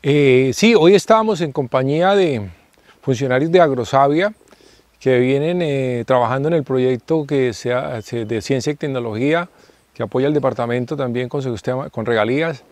Eh, sí, hoy estábamos en compañía de funcionarios de Agrosavia que vienen eh, trabajando en el proyecto que sea, de ciencia y tecnología que apoya el departamento también con, regalías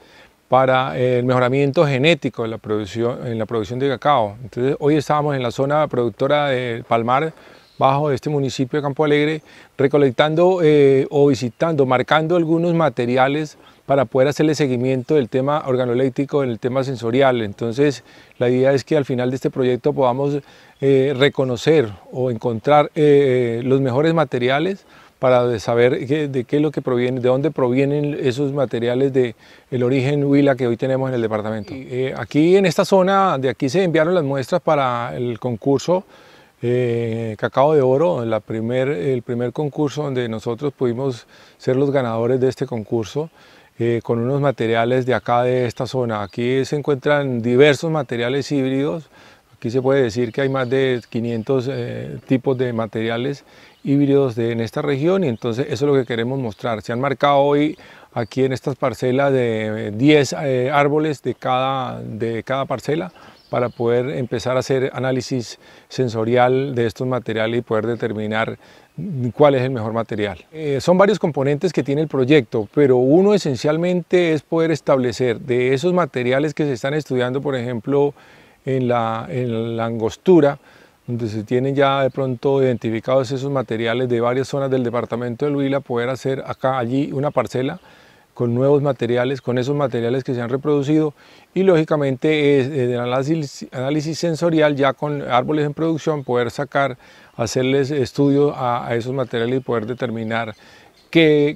para eh, el mejoramiento genético en la, producción, la producción de cacao. Entonces hoy estábamos en la zona productora de Palmar, bajo este municipio de Campo Alegre, recolectando eh, o visitando, marcando algunos materiales para poder hacerle seguimiento del tema organoléctrico, en el tema sensorial. Entonces, la idea es que al final de este proyecto podamos eh, reconocer o encontrar eh, los mejores materiales para saber de qué lo que proviene, de dónde provienen esos materiales del el origen huila que hoy tenemos en el departamento. aquí en esta zona, de aquí se enviaron las muestras para el concurso eh, Cacao de Oro, el primer concurso donde nosotros pudimos ser los ganadores de este concurso. Eh, con unos materiales de acá de esta zona. Aquí se encuentran diversos materiales híbridos, Aquí se puede decir que hay más de 500 eh, tipos de materiales híbridos en esta región y entonces eso es lo que queremos mostrar. Se han marcado hoy aquí en estas parcelas de 10 eh, eh, árboles de cada, de cada parcela para poder empezar a hacer análisis sensorial de estos materiales y poder determinar cuál es el mejor material. son varios componentes que tiene el proyecto, pero uno esencialmente es poder establecer de esos materiales que se están estudiando, por ejemplo, en la, angostura, donde se tienen ya de pronto identificados esos materiales de varias zonas del departamento del Huila, poder hacer acá, allí una parcela con nuevos materiales, con esos materiales que se han reproducido y lógicamente el eh, análisis, sensorial ya con árboles en producción poder sacar, hacerles estudios a esos materiales y poder determinar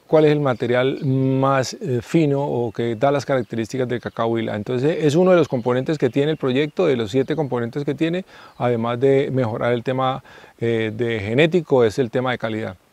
cuál es el material más eh, fino o que da las características del cacahuila. Entonces es uno de los componentes que tiene el proyecto, de los siete componentes que tiene, además de mejorar el tema eh, de genético, es el tema de calidad.